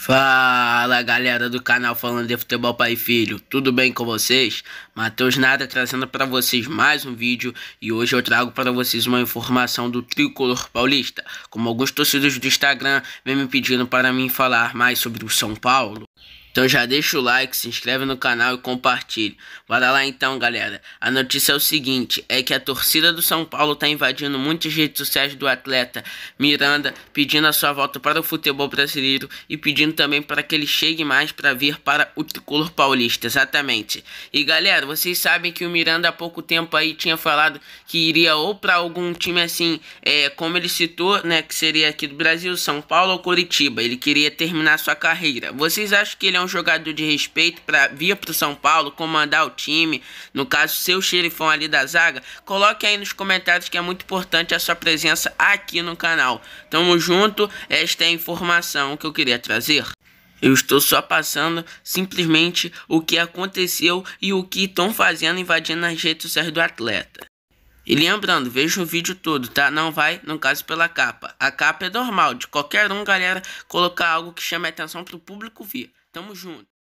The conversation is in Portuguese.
Fala galera do canal Falando de Futebol Pai e Filho, tudo bem com vocês? Matheus Nada trazendo para vocês mais um vídeo e hoje eu trago para vocês uma informação do tricolor paulista. Como alguns torcedores do Instagram vem me pedindo para mim falar mais sobre o São Paulo. Então já deixa o like, se inscreve no canal e compartilhe. Bora lá então, galera. A notícia é o seguinte, é que a torcida do São Paulo está invadindo muitas redes sociais do atleta Miranda, pedindo a sua volta para o futebol brasileiro e pedindo também para que ele chegue mais para vir para o tricolor paulista, exatamente. E galera, vocês sabem que o Miranda há pouco tempo aí tinha falado que iria ou para algum time assim, é, como ele citou, né, que seria aqui do Brasil, São Paulo ou Curitiba. Ele queria terminar sua carreira. Vocês acham que ele é um um jogador de respeito para vir o São Paulo, comandar o time, no caso, seu xerifão ali da zaga, coloque aí nos comentários que é muito importante a sua presença aqui no canal. Tamo junto, esta é a informação que eu queria trazer. Eu estou só passando simplesmente o que aconteceu e o que estão fazendo invadindo as redes sociais do atleta. E lembrando, veja o vídeo todo, tá? Não vai, no caso, pela capa. A capa é normal, de qualquer um, galera, colocar algo que chame a atenção pro público ver. Tamo junto.